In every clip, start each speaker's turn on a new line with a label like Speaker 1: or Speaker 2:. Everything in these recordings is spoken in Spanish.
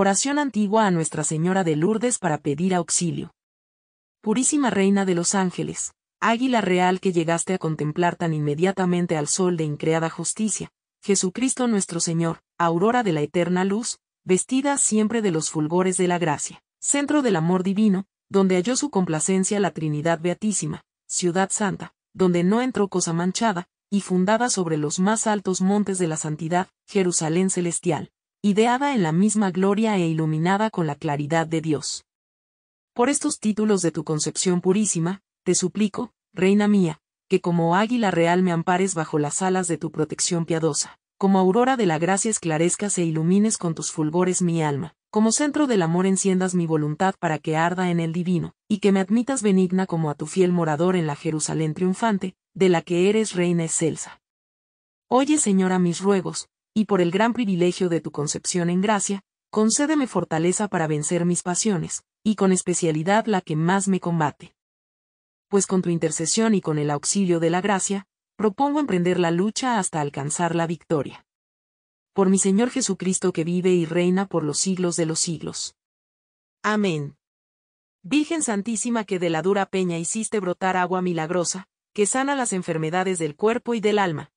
Speaker 1: Oración antigua a Nuestra Señora de Lourdes para pedir auxilio. Purísima Reina de los Ángeles, Águila Real que llegaste a contemplar tan inmediatamente al Sol de increada justicia, Jesucristo nuestro Señor, Aurora de la eterna luz, vestida siempre de los fulgores de la gracia, centro del amor divino, donde halló su complacencia la Trinidad Beatísima, Ciudad Santa, donde no entró cosa manchada, y fundada sobre los más altos montes de la santidad, Jerusalén celestial ideada en la misma gloria e iluminada con la claridad de Dios. Por estos títulos de tu concepción purísima, te suplico, reina mía, que como águila real me ampares bajo las alas de tu protección piadosa, como aurora de la gracia esclarezcas e ilumines con tus fulgores mi alma, como centro del amor enciendas mi voluntad para que arda en el divino, y que me admitas benigna como a tu fiel morador en la Jerusalén triunfante, de la que eres reina excelsa. Oye, Señora, mis ruegos, y por el gran privilegio de tu concepción en gracia, concédeme fortaleza para vencer mis pasiones, y con especialidad la que más me combate. Pues con tu intercesión y con el auxilio de la gracia, propongo emprender la lucha hasta alcanzar la victoria. Por mi Señor Jesucristo que vive y reina por los siglos de los siglos. Amén. Virgen Santísima que de la dura peña hiciste brotar agua milagrosa, que sana las enfermedades del cuerpo y del alma.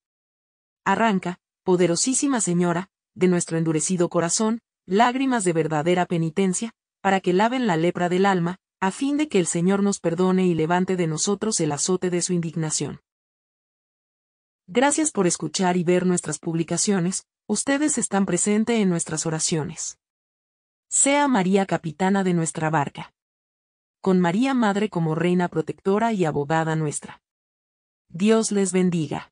Speaker 1: Arranca, poderosísima Señora, de nuestro endurecido corazón, lágrimas de verdadera penitencia, para que laven la lepra del alma, a fin de que el Señor nos perdone y levante de nosotros el azote de su indignación. Gracias por escuchar y ver nuestras publicaciones, ustedes están presentes en nuestras oraciones. Sea María capitana de nuestra barca. Con María Madre como reina protectora y abogada nuestra. Dios les bendiga.